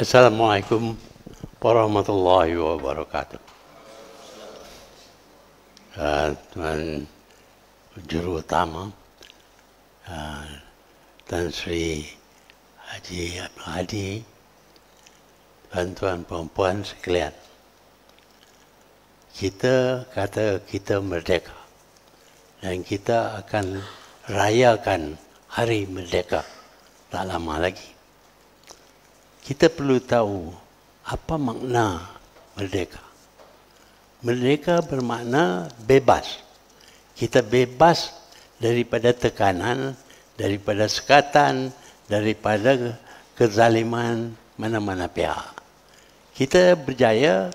Assalamualaikum warahmatullahi wabarakatuh. Uh, tuan juru utama uh, Tuan Sri Haji Abdul Hadi Tuan-tuan perempuan sekalian Kita kata kita merdeka Dan kita akan rayakan hari merdeka Tak lama lagi kita perlu tahu apa makna merdeka. Merdeka bermakna bebas. Kita bebas daripada tekanan, daripada sekatan, daripada kezaliman mana-mana pihak. Kita berjaya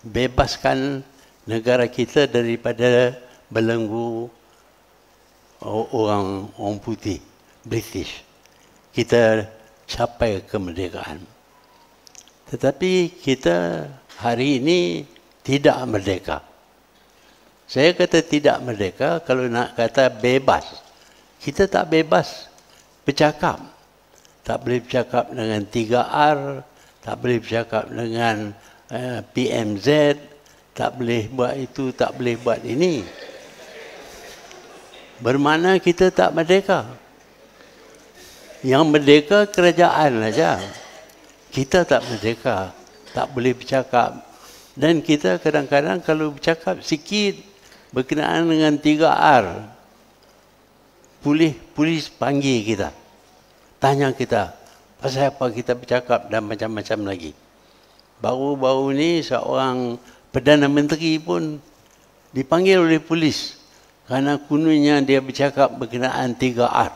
bebaskan negara kita daripada belenggu orang orang putih British. Kita capai kemerdekaan. Tetapi kita hari ini tidak merdeka. Saya kata tidak merdeka kalau nak kata bebas. Kita tak bebas bercakap. Tak boleh bercakap dengan 3R, tak boleh bercakap dengan eh, PMZ, tak boleh buat itu, tak boleh buat ini. Bermakna kita tak merdeka. Yang merdeka kerajaan saja. Kita tak merdeka. Tak boleh bercakap. Dan kita kadang-kadang kalau bercakap sikit berkenaan dengan 3R. Pulih, polis panggil kita. Tanya kita. Pasal apa kita bercakap dan macam-macam lagi. Baru-baru ni seorang Perdana Menteri pun dipanggil oleh polis. Kerana kununya dia bercakap berkenaan 3R.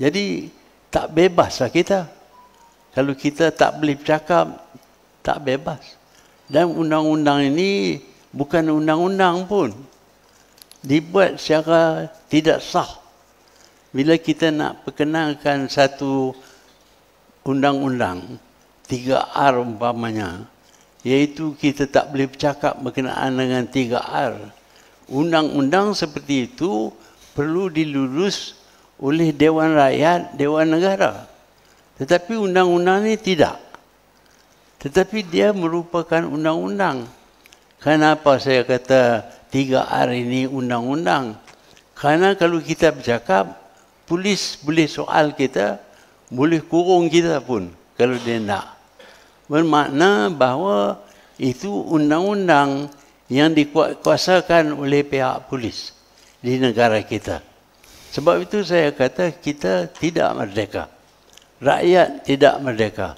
Jadi tak bebaslah kita. Kalau kita tak boleh bercakap, tak bebas. Dan undang-undang ini bukan undang-undang pun. Dibuat secara tidak sah. Bila kita nak perkenalkan satu undang-undang, 3R umpamanya, iaitu kita tak boleh bercakap berkenaan dengan tiga r Undang-undang seperti itu perlu dilulus oleh Dewan Rakyat, Dewan Negara. Tetapi undang-undang ini tidak. Tetapi dia merupakan undang-undang. Kenapa saya kata tiga r ini undang-undang? Karena kalau kita bercakap, polis boleh soal kita, boleh kurung kita pun kalau dia nak. Bermakna bahawa itu undang-undang yang dikuasakan oleh pihak polis di negara kita. Sebab itu saya kata kita tidak merdeka. Rakyat tidak merdeka.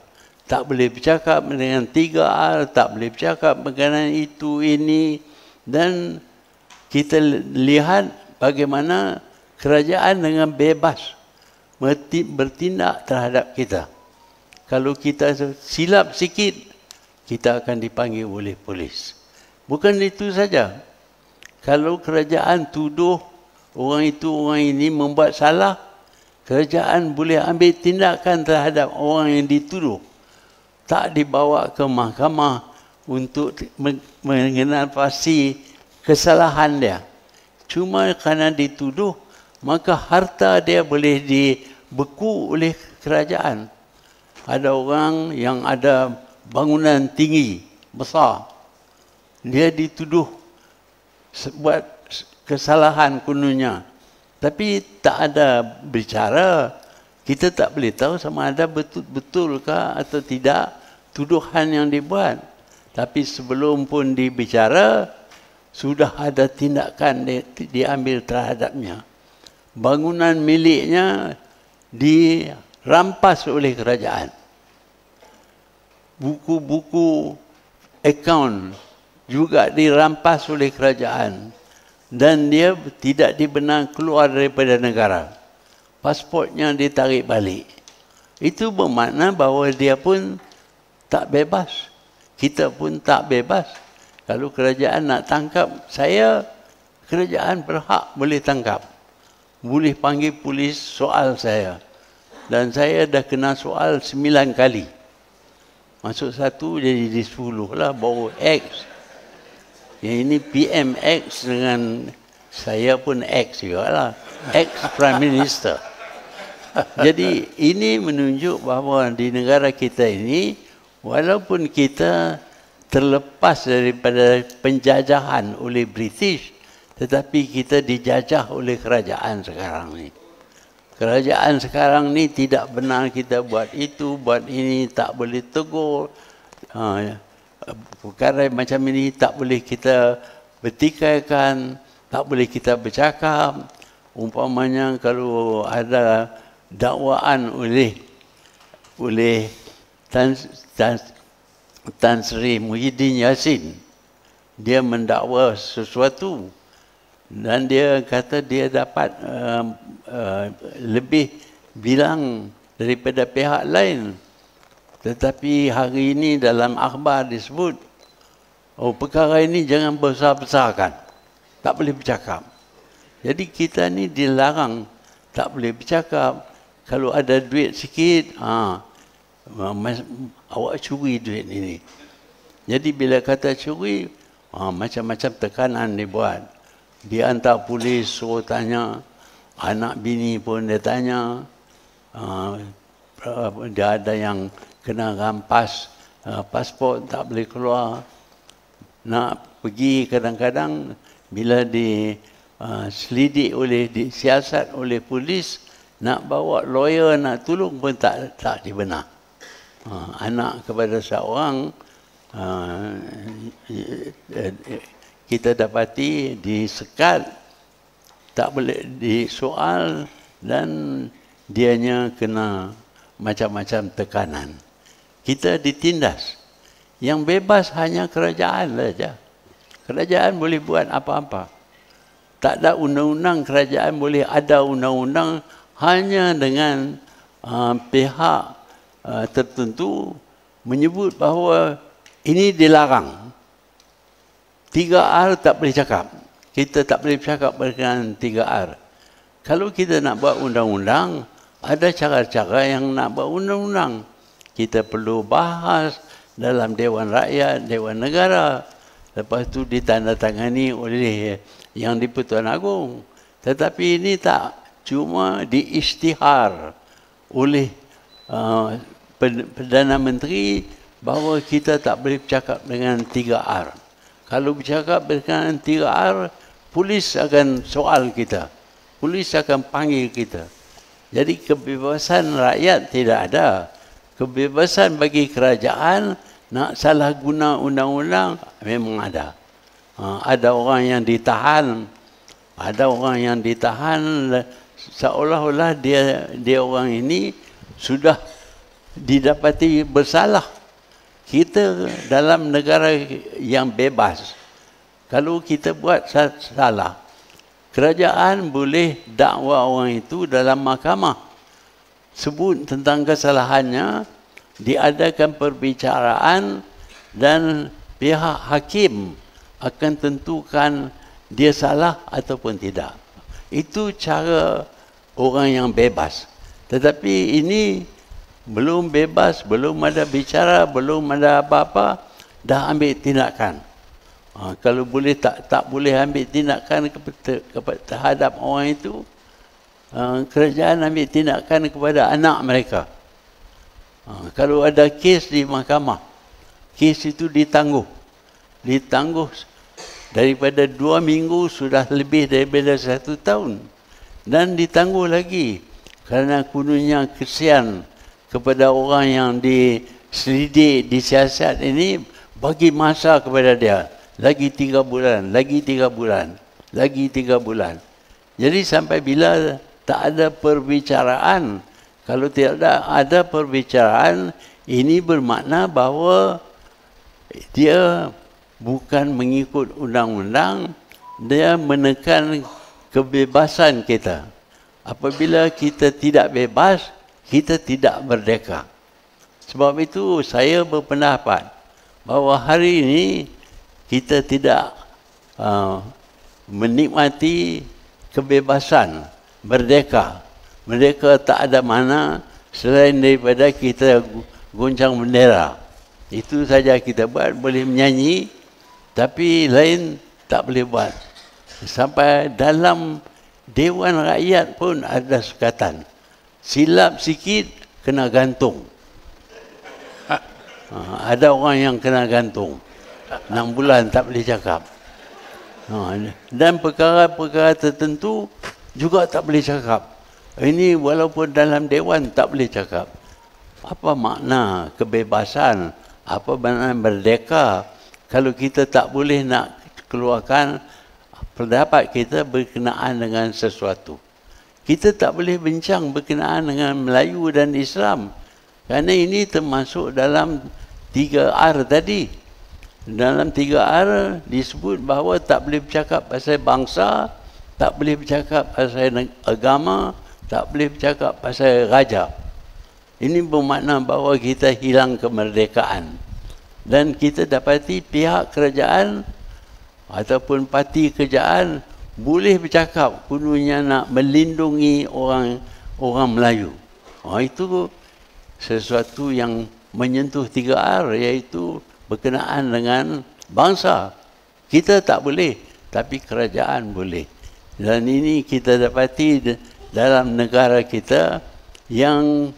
Tak boleh bercakap dengan tiga hal, tak boleh bercakap berkenaan itu, ini. Dan kita lihat bagaimana kerajaan dengan bebas bertindak terhadap kita. Kalau kita silap sikit, kita akan dipanggil oleh polis. Bukan itu saja. Kalau kerajaan tuduh orang itu orang ini membuat salah kerajaan boleh ambil tindakan terhadap orang yang dituduh tak dibawa ke mahkamah untuk mengenal pasti kesalahan dia cuma kerana dituduh maka harta dia boleh dibeku oleh kerajaan ada orang yang ada bangunan tinggi besar dia dituduh buat kesalahan kononnya. Tapi tak ada bicara. Kita tak boleh tahu sama ada betul-betul atau tidak tuduhan yang dibuat. Tapi sebelum pun dibicara, sudah ada tindakan di, diambil terhadapnya. Bangunan miliknya dirampas oleh kerajaan. Buku-buku akaun juga dirampas oleh kerajaan dan dia tidak dibenar keluar daripada negara. Pasportnya ditarik balik. Itu bermakna bahawa dia pun tak bebas. Kita pun tak bebas. Kalau kerajaan nak tangkap saya, kerajaan berhak boleh tangkap. Boleh panggil polis soal saya. Dan saya dah kena soal sembilan kali. Masuk satu jadi di sepuluh lah, baru X. Yang ini PM X dengan saya pun X juga lah. X Prime Minister. Jadi ini menunjuk bahawa di negara kita ini walaupun kita terlepas daripada penjajahan oleh British tetapi kita dijajah oleh kerajaan sekarang ni. Kerajaan sekarang ni tidak benar kita buat itu, buat ini, tak boleh tegur. Ha, ya perkara macam ini tak boleh kita bertikaikan, tak boleh kita bercakap. Umpamanya kalau ada dakwaan oleh oleh Tan, Tan, Tan Sri Muhyiddin Yassin. Dia mendakwa sesuatu dan dia kata dia dapat uh, uh, lebih bilang daripada pihak lain. Tetapi hari ini dalam akhbar disebut, oh perkara ini jangan besar-besarkan. Tak boleh bercakap. Jadi kita ni dilarang tak boleh bercakap. Kalau ada duit sikit, ha, mas, awak curi duit ini. Jadi bila kata curi, ha, macam-macam tekanan buat Dia hantar polis suruh tanya, anak bini pun dia tanya. Ha, dia ada yang kena rampas uh, eh, pasport tak boleh keluar nak pergi kadang-kadang bila di uh, selidik oleh disiasat oleh polis nak bawa lawyer nak tolong pun tak tak dibenar uh, anak kepada seorang uh, kita dapati disekat tak boleh disoal dan dianya kena macam-macam tekanan kita ditindas. Yang bebas hanya kerajaan saja. Kerajaan boleh buat apa-apa. Tak ada undang-undang kerajaan boleh ada undang-undang hanya dengan uh, pihak uh, tertentu menyebut bahawa ini dilarang. Tiga R tak boleh cakap. Kita tak boleh cakap dengan tiga R. Kalau kita nak buat undang-undang, ada cara-cara yang nak buat undang-undang kita perlu bahas dalam Dewan Rakyat, Dewan Negara. Lepas itu ditandatangani oleh Yang di-Pertuan Agong. Tetapi ini tak cuma diisytihar oleh uh, Perdana Menteri bahawa kita tak boleh bercakap dengan 3R. Kalau bercakap dengan 3R, polis akan soal kita. Polis akan panggil kita. Jadi kebebasan rakyat tidak ada kebebasan bagi kerajaan nak salah guna undang-undang memang ada. Ha, ada orang yang ditahan, ada orang yang ditahan seolah-olah dia dia orang ini sudah didapati bersalah. Kita dalam negara yang bebas. Kalau kita buat salah, kerajaan boleh dakwa orang itu dalam mahkamah sebut tentang kesalahannya diadakan perbicaraan dan pihak hakim akan tentukan dia salah ataupun tidak itu cara orang yang bebas tetapi ini belum bebas belum ada bicara belum ada apa-apa dah ambil tindakan ha, kalau boleh tak tak boleh ambil tindakan kepada terhadap orang itu Ah, kerajaan ambil tindakan kepada anak mereka. Ah, kalau ada kes di mahkamah, kes itu ditangguh. Ditangguh daripada dua minggu sudah lebih daripada satu tahun. Dan ditangguh lagi kerana kudunya kesian kepada orang yang diselidik, disiasat ini bagi masa kepada dia. Lagi tiga bulan, lagi tiga bulan, lagi tiga bulan. Jadi sampai bila tak ada perbicaraan. Kalau tidak ada perbicaraan, ini bermakna bahawa dia bukan mengikut undang-undang, dia menekan kebebasan kita. Apabila kita tidak bebas, kita tidak merdeka. Sebab itu saya berpendapat bahawa hari ini kita tidak uh, menikmati kebebasan merdeka. Merdeka tak ada mana selain daripada kita goncang bendera. Itu saja kita buat, boleh menyanyi tapi lain tak boleh buat. Sampai dalam Dewan Rakyat pun ada sekatan. Silap sikit, kena gantung. Ha. ha, ada orang yang kena gantung. 6 bulan tak boleh cakap. Ha, dan perkara-perkara tertentu juga tak boleh cakap. Ini walaupun dalam dewan tak boleh cakap. Apa makna kebebasan? Apa makna merdeka? Kalau kita tak boleh nak keluarkan pendapat kita berkenaan dengan sesuatu. Kita tak boleh bincang berkenaan dengan Melayu dan Islam. Kerana ini termasuk dalam tiga R tadi. Dalam tiga R disebut bahawa tak boleh bercakap pasal bangsa, tak boleh bercakap pasal agama, tak boleh bercakap pasal raja. Ini bermakna bahawa kita hilang kemerdekaan. Dan kita dapati pihak kerajaan ataupun parti kerajaan boleh bercakap kononnya nak melindungi orang orang Melayu. Oh, itu sesuatu yang menyentuh tiga R iaitu berkenaan dengan bangsa. Kita tak boleh tapi kerajaan boleh. Dan ini kita dapati dalam negara kita yang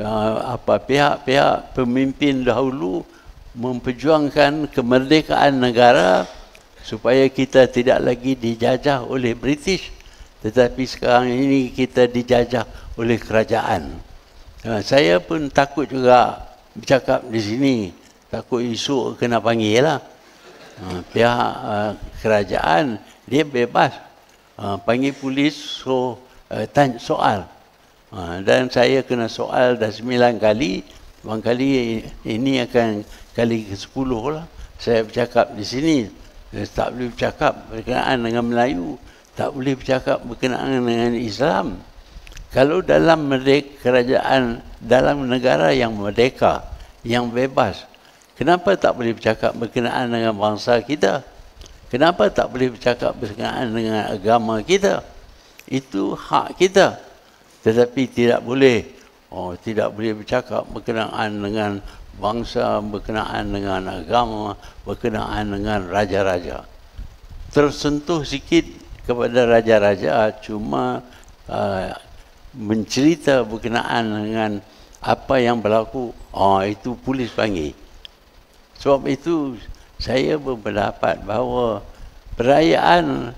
uh, apa pihak-pihak pemimpin dahulu memperjuangkan kemerdekaan negara supaya kita tidak lagi dijajah oleh British tetapi sekarang ini kita dijajah oleh kerajaan. Ha, saya pun takut juga bercakap di sini. Takut isu kena panggil lah. Ha, pihak uh, kerajaan dia bebas uh, panggil polis so uh, tanya soal uh, dan saya kena soal dah sembilan kali bang kali eh, ini akan kali ke sepuluh lah saya bercakap di sini saya eh, tak boleh bercakap berkenaan dengan Melayu tak boleh bercakap berkenaan dengan Islam kalau dalam merdeka kerajaan dalam negara yang merdeka yang bebas kenapa tak boleh bercakap berkenaan dengan bangsa kita Kenapa tak boleh bercakap berkenaan dengan agama kita? Itu hak kita. Tetapi tidak boleh. Oh, tidak boleh bercakap berkenaan dengan bangsa, berkenaan dengan agama, berkenaan dengan raja-raja. Tersentuh sikit kepada raja-raja cuma uh, mencerita berkenaan dengan apa yang berlaku. Oh, itu polis panggil. Sebab itu saya berpendapat bahawa perayaan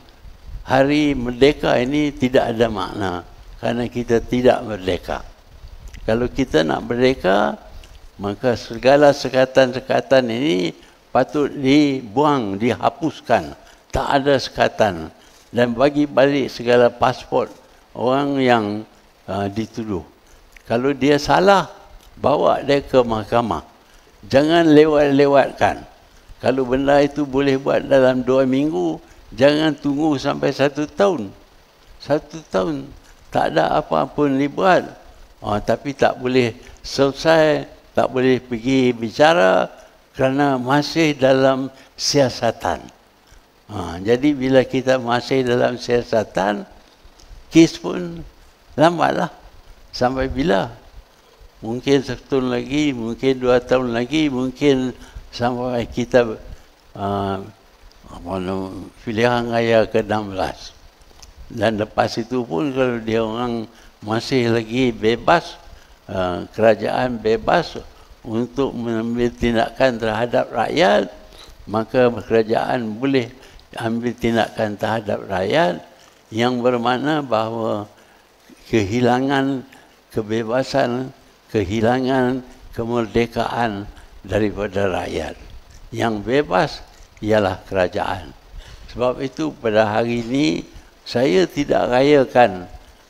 hari merdeka ini tidak ada makna kerana kita tidak merdeka. Kalau kita nak merdeka, maka segala sekatan-sekatan ini patut dibuang, dihapuskan. Tak ada sekatan. Dan bagi balik segala pasport orang yang uh, dituduh. Kalau dia salah, bawa dia ke mahkamah. Jangan lewat-lewatkan kalau benda itu boleh buat dalam dua minggu, jangan tunggu sampai satu tahun. Satu tahun tak ada apa apa pun dibuat. Oh, ah, tapi tak boleh selesai, tak boleh pergi bicara kerana masih dalam siasatan. Ha, jadi bila kita masih dalam siasatan, kes pun lambatlah. Sampai bila? Mungkin satu tahun lagi, mungkin dua tahun lagi, mungkin sampai kita uh, apa nama pilihan raya ke-16 dan lepas itu pun kalau dia orang masih lagi bebas uh, kerajaan bebas untuk mengambil tindakan terhadap rakyat maka kerajaan boleh ambil tindakan terhadap rakyat yang bermakna bahawa kehilangan kebebasan kehilangan kemerdekaan daripada rakyat. Yang bebas ialah kerajaan. Sebab itu pada hari ini saya tidak rayakan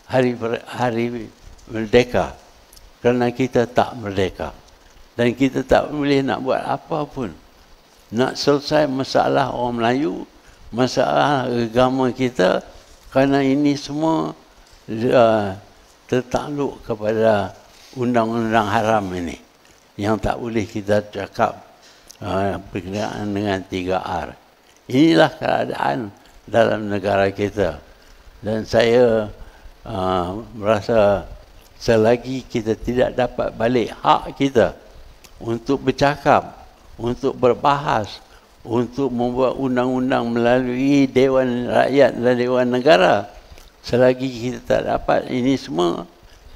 hari hari merdeka kerana kita tak merdeka dan kita tak boleh nak buat apa pun nak selesai masalah orang Melayu masalah agama kita kerana ini semua uh, tertakluk kepada undang-undang haram ini yang tak boleh kita cakap ha, berkenaan dengan 3R. Inilah keadaan dalam negara kita. Dan saya ha, merasa selagi kita tidak dapat balik hak kita untuk bercakap, untuk berbahas, untuk membuat undang-undang melalui Dewan Rakyat dan Dewan Negara, selagi kita tak dapat ini semua,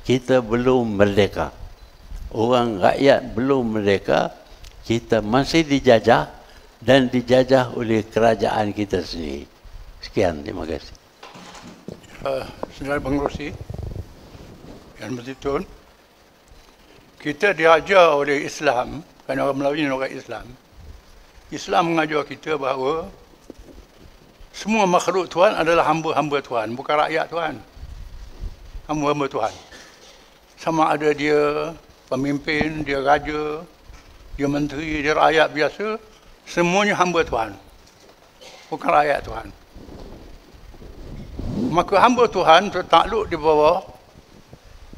kita belum merdeka orang rakyat belum merdeka, kita masih dijajah dan dijajah oleh kerajaan kita sendiri. Sekian, terima kasih. Uh, Senyai Pengurusi, Yang Masih Tuan, kita diajar oleh Islam, kan orang Melayu ni orang Islam, Islam mengajar kita bahawa semua makhluk Tuhan adalah hamba-hamba Tuhan, bukan rakyat Tuhan. Hamba-hamba Tuhan. Sama ada dia pemimpin, dia raja, dia menteri, dia rakyat biasa, semuanya hamba Tuhan. Bukan rakyat Tuhan. Maka hamba Tuhan tertakluk di bawah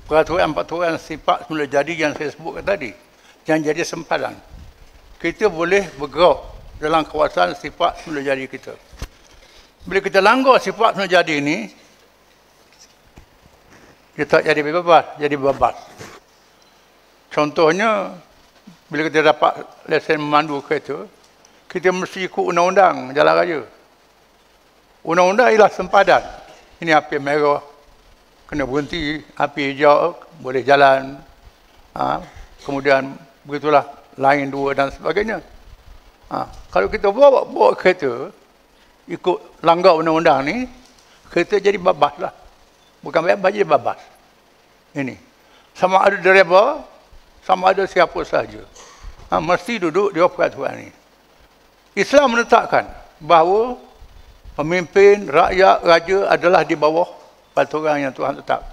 peraturan-peraturan sifat semula jadi yang saya sebutkan tadi. Yang jadi sempadan. Kita boleh bergerak dalam kawasan sifat semula jadi kita. Bila kita langgar sifat semula jadi ini, kita jadi bebas, jadi bebas. Contohnya, bila kita dapat lesen memandu kereta, kita mesti ikut undang-undang jalan raya. Undang-undang ialah sempadan. Ini api merah, kena berhenti. Api hijau, boleh jalan. Ha, kemudian, begitulah lain dua dan sebagainya. Ha, kalau kita bawa, bawa kereta, ikut langgar undang-undang ni, kereta jadi babas lah. Bukan bebas, jadi babas. Ini. Sama ada driver, sama ada siapa sahaja. Ha, mesti duduk di bawah Tuhan ini. Islam menetapkan bahawa pemimpin, rakyat, raja adalah di bawah peraturan yang Tuhan tetap.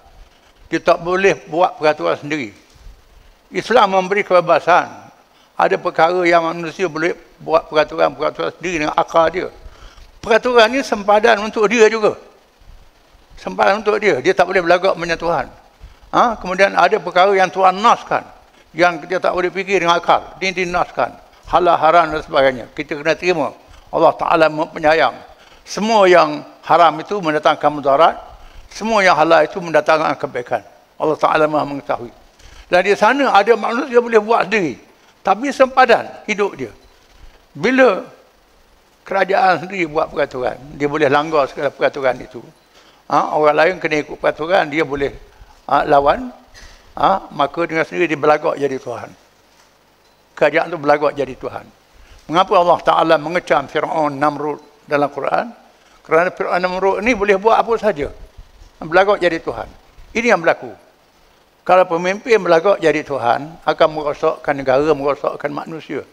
Kita tak boleh buat peraturan sendiri. Islam memberi kebebasan. Ada perkara yang manusia boleh buat peraturan-peraturan sendiri dengan akal dia. Peraturan ini sempadan untuk dia juga. Sempadan untuk dia. Dia tak boleh berlagak punya Ha? Kemudian ada perkara yang Tuhan naskan yang kita tak boleh fikir dengan akal. Ini dinaskan. Halal haram dan sebagainya. Kita kena terima. Allah Ta'ala menyayang Semua yang haram itu mendatangkan mudarat. Semua yang halal itu mendatangkan kebaikan. Allah Ta'ala maha mengetahui. Dan di sana ada manusia boleh buat sendiri. Tapi sempadan hidup dia. Bila kerajaan sendiri buat peraturan, dia boleh langgar segala peraturan itu. Ha, orang lain kena ikut peraturan, dia boleh ha, lawan ha? maka dengan sendiri dia berlagak jadi Tuhan. Kerajaan itu berlagak jadi Tuhan. Mengapa Allah Ta'ala mengecam Fir'aun Namrud dalam Quran? Kerana Fir'aun Namrud ini boleh buat apa saja. Berlagak jadi Tuhan. Ini yang berlaku. Kalau pemimpin berlagak jadi Tuhan, akan merosakkan negara, merosakkan manusia.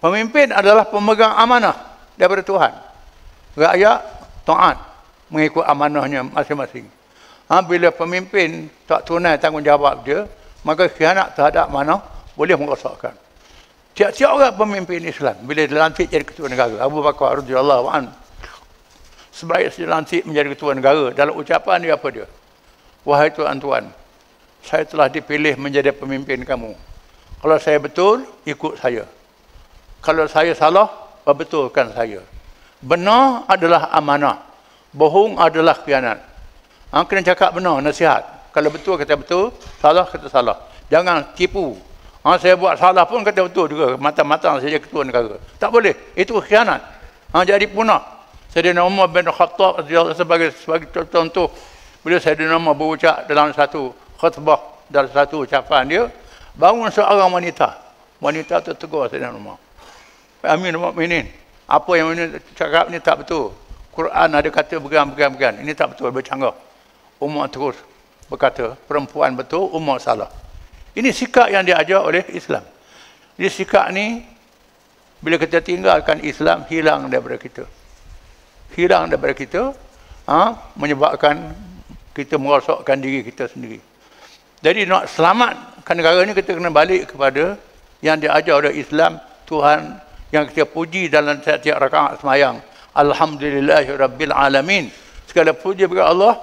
Pemimpin adalah pemegang amanah daripada Tuhan. Rakyat, ta'at, mengikut amanahnya masing-masing. Ha, bila pemimpin tak tunai tanggungjawab dia, maka khianat terhadap mana boleh merosakkan. Tiap-tiap orang pemimpin Islam, bila dilantik jadi ketua negara, Abu Bakar radhiyallahu an, sebaik dilantik menjadi ketua negara, dalam ucapan dia apa dia? Wahai tuan-tuan, saya telah dipilih menjadi pemimpin kamu. Kalau saya betul, ikut saya. Kalau saya salah, betulkan saya. Benar adalah amanah. Bohong adalah khianat. Ha, kena cakap benar, nasihat. Kalau betul, kata betul. Salah, kata salah. Jangan tipu. Ha, saya buat salah pun kata betul juga. Mata-mata saya ketua negara. Tak boleh. Itu khianat. Ha, jadi punah. Sayyidina Umar bin Khattab sebagai sebagai contoh bila Sayyidina Umar berucap dalam satu khutbah dalam satu ucapan dia bangun seorang wanita wanita itu tegur Sayyidina Umar Amin mu'minin apa yang ini cakap ni tak betul Quran ada kata begam begam begam ini tak betul bercanggah Ummu Atur berkata, perempuan betul, Ummu salah. Ini sikap yang diajar oleh Islam. Ini sikap ni bila kita tinggalkan Islam hilang daripada kita. Hilang daripada kita, ha, menyebabkan kita merosakkan diri kita sendiri. Jadi nak selamat kan negara ni kita kena balik kepada yang diajar oleh Islam Tuhan yang kita puji dalam setiap rakaat semayang. Alhamdulillahirabbil alamin. Segala puji bagi Allah,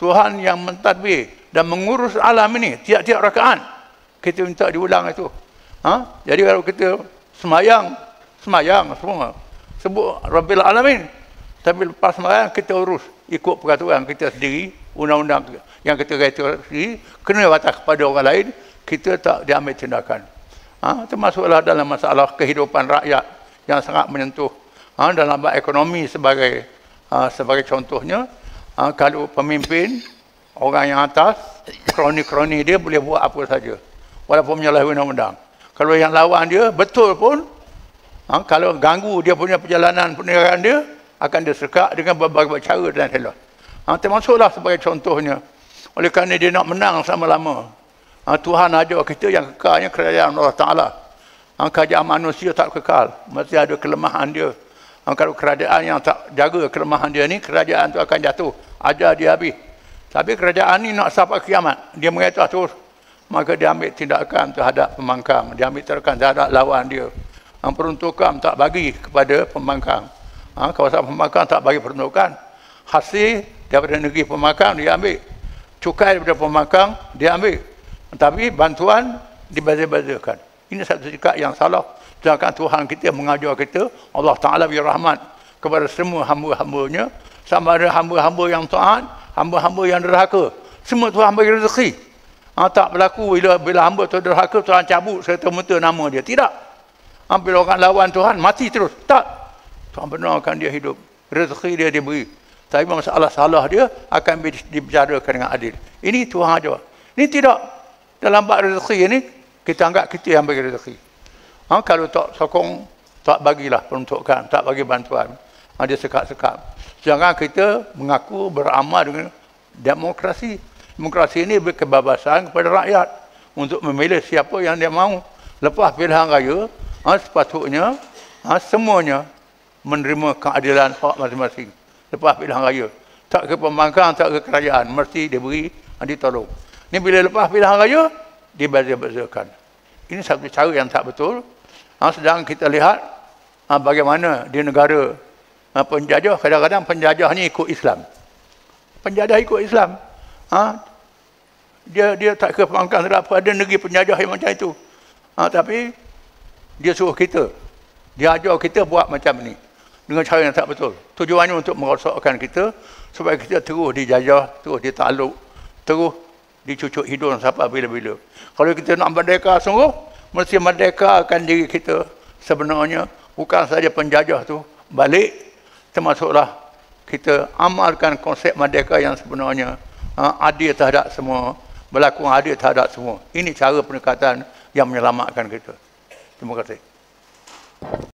Tuhan yang mentadbir dan mengurus alam ini tiap-tiap rakaat kita minta diulang itu. Ha? Jadi kalau kita semayang, semayang semua sebut Rabbil Alamin. Tapi lepas semayang kita urus ikut peraturan kita sendiri, undang-undang yang kita kata sendiri, kena batas kepada orang lain, kita tak diambil tindakan. Ha? Termasuklah dalam masalah kehidupan rakyat yang sangat menyentuh ha? dalam ekonomi sebagai ha? sebagai contohnya, ha, kalau pemimpin orang yang atas kroni-kroni dia boleh buat apa saja walaupun menyalahi undang-undang kalau yang lawan dia betul pun ha, kalau ganggu dia punya perjalanan perniagaan dia akan disekat dengan berbagai cara dan helah ha, termasuklah sebagai contohnya oleh kerana dia nak menang sama-lama ha, ah, Tuhan ajar kita yang kekalnya kerajaan Allah Ta'ala ha, kerajaan manusia tak kekal Mesti ada kelemahan dia ha, kalau kerajaan yang tak jaga kelemahan dia ni kerajaan tu akan jatuh ada dia habis. Tapi kerajaan ini nak sampai kiamat. Dia mengatakan terus. Maka dia ambil tindakan terhadap pemangkang. Dia ambil tindakan terhadap lawan dia. Yang peruntukan tak bagi kepada pemangkang. Ha, kawasan pemangkang tak bagi peruntukan. Hasil daripada negeri pemangkang dia ambil. Cukai daripada pemangkang dia ambil. Tapi bantuan dibazir-bazirkan. Ini satu sikap yang salah. Sedangkan Tuhan kita mengajar kita. Allah Ta'ala biar rahmat kepada semua hamba-hambanya sama ada hamba-hamba yang taat, hamba-hamba yang derhaka. Semua Tuhan bagi rezeki. Ha, tak berlaku bila, bila hamba tu derhaka, Tuhan cabut serta merta nama dia. Tidak. Ha, bila orang lawan Tuhan, mati terus. Tak. Tuhan benarkan dia hidup. Rezeki dia dia beri. Tapi masalah salah dia akan dibicarakan dengan adil. Ini Tuhan aja. Ini tidak. Dalam bak rezeki ini, kita anggap kita yang bagi rezeki. Ha, kalau tak sokong, tak bagilah peruntukan, tak bagi bantuan. Ha, dia sekat-sekat. Sedangkan kita mengaku beramal dengan demokrasi. Demokrasi ini beri kepada rakyat untuk memilih siapa yang dia mahu. Lepas pilihan raya, ha, sepatutnya ha, semuanya menerima keadilan hak masing-masing. Lepas pilihan raya. Tak ke pembangkang, tak ke kerajaan. Mesti dia beri, ha, ditolong. Ini bila lepas pilihan raya, dia dibaza-bazakan. Ini satu cara yang tak betul. Ha, sedang kita lihat ha, bagaimana di negara Ha, penjajah kadang-kadang penjajah ni ikut Islam. Penjajah ikut Islam. Ha? Dia dia tak ke pangkang apa ada negeri penjajah yang macam itu. Ha, tapi dia suruh kita. Dia ajar kita buat macam ni. Dengan cara yang tak betul. Tujuannya untuk merosakkan kita supaya kita terus dijajah, terus ditakluk, terus dicucuk hidung siapa bila-bila. Kalau kita nak merdeka sungguh, mesti merdekakan diri kita sebenarnya bukan saja penjajah tu balik termasuklah kita amalkan konsep merdeka yang sebenarnya ha, adil terhadap semua berlaku adil terhadap semua ini cara pendekatan yang menyelamatkan kita terima kasih